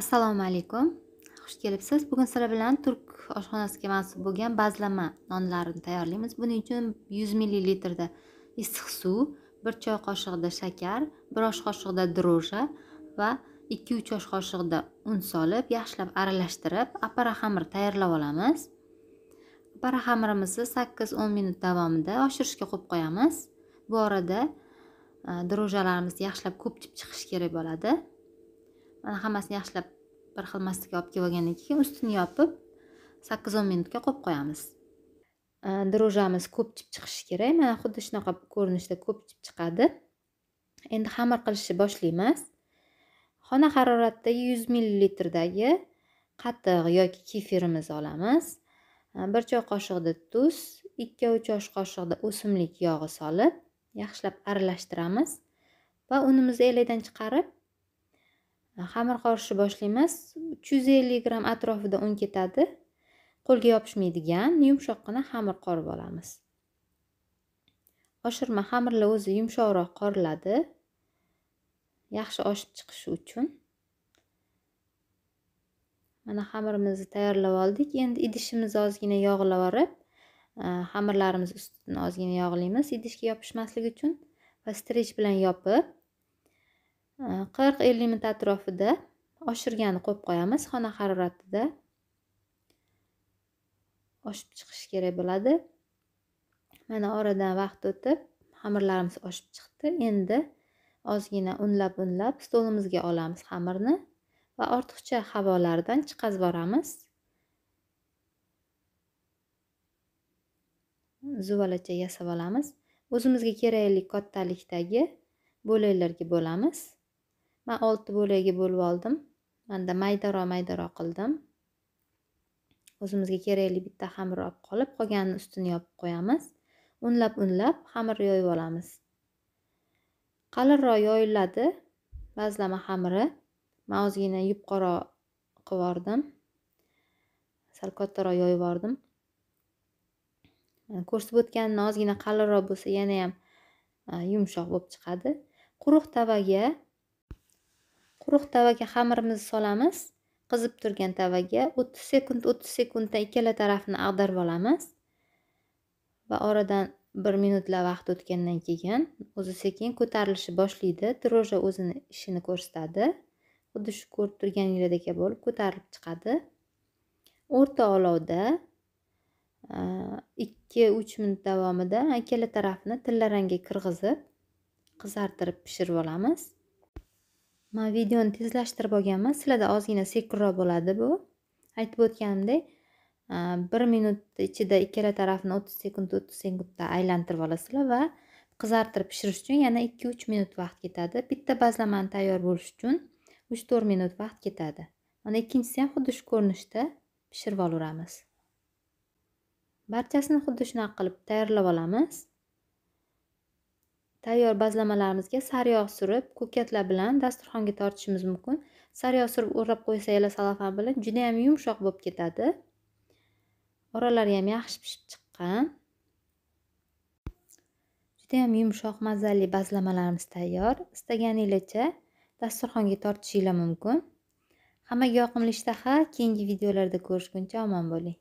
assalomu alaykum xush kelibsiz bugun sizlar bilan turk oshxonasiga mansub bo'lgan bazlama nonlarni tayyorlaymiz buning uchun yuz millilitrda issiq suv bir choy qoshiqda shakar bir osh qoshiqda droja va ikki uch osh qoshiqda un solib yaxshilab aralashtirib apara xamir tayyorlab olamiz apara xamirimizni sakkiz o'n minut davomida oshirishga qo'yib qo'yamiz bu orada e, drojalarimizni yaxshilab ko'pchib chiqishi kerak bo'ladi mana hammasini yaxshilab bir xil massaga olib kelib keyin ustini yopib sakkiz o'n minutga qo'yib qo'yamiz drujamiz ko'pchib chiqishi kerak mana xuddi shunaqa ko'rinishda ko'pchib chiqadi endi xamir qilishni boshlaymiz xona haroratidagi yuz millilitrdagi qatiq yoki kefirimizni olamiz bir choy qoshiqda tuz ikkovi osh qoshiqda o'simlik yog'i solib yaxshilab aralashtiramiz va unimizni elakdan chiqarib xamir qorishni boshlaymiz 350 g atrofida un ketadi qo'lga yopishmaydigan yumshoqqina xamir qorib olamiz oshirma xamirlar o'zi yumshoqroq qoriladi yaxshi oshib chiqishi uchun mana xamirimizni tayyorlab oldik endi idishimizni ozgina yog'lavorib e, xamirlarimizni ustini ozgina yog'laymiz idishga yopishmasligi uchun va strech bilan yopib 40-50 э, minut atrofida oshirgani qo'yib qo'yamiz xona haroratida oshib chiqishi kerak bo'ladi mana oradan vaqt o'tib xamirlarimiz oshib chiqdi endi ozgina unlab unlab stolimizga olamiz xamirni va ortiqcha havolardan chiqazib boramiz zuvalacha yasab olamiz o'zimizga kerakli kattalikdagi bo'laklarga bo'lamiz man olti bo'lagi bo'lib oldim manda maydara maydaroq qildim o'zimizga kerakli bitta xamir olib qolib qolganini ustini yopib qo'yamiz o'nlab o'nlab xamir yoyib olamiz qalinroq yoyiladi bazlama xamiri man ozgina yupkara kıvardım. Salkottara yoyu vardım. yoyib yubordim ko'rsatib o'tganini ozgina qalinroq bo'lsa yana ham e, yumshoq bo'lib chiqadi quruq tavaga quruq tavaga xamirimizni solamiz qizib turgan tavaga o'ttiz sekund o'ttiz sekundda ikkala tarafini ag'darib olamiz va oradan bir minutla vaqt o'tgandan keyin o'zi sekin ko'tarilishni boshlaydi droja o'zini ishini ko'rsatadi xuddi shu ko'rib turganinglardek bo'lib ko'tarilib chiqadi o'rta olovda e, ikki uch minut davomida ikkala tarafni tillarangga kirg'izib qizartirib pishirib olamiz Ma videoni tezlashtirib olganman sizlarda ozgina sekinroq bo'ladi bu aytib o'tganimdek 1 minut ichida ikkala tarafni 30 sekund 30 sekundda aylantirib olasizlar va qizartirib pishirish uchun yana 2-3 minut vaqt ketadi bitta bazlamani tayyor bo'lish uchun 3-4 minut vaqt ketadi mana ikkinchisi ham xuddi shu ko'rinishda pishirib olaveramiz barchasini xuddi shunaqa qilib tayyorlab olamiz tayyor bazlamalarimizga sariyog' surib ko'katlar bilan dasturxonga tortishimiz mumkin sariyog' surib o'rab qo'ysanglar salafan bilan judayam yumshoq bo'lib ketadi oralari ham yaxshi pishib chiqqan judayam yumshoq mazali bazlamalarimiz tayyor istaganingizcha dasturxonga tortishinglar mumkin hammaga yoqimli ishtaha keyingi videolarda ko'rishguncha omon bo'ling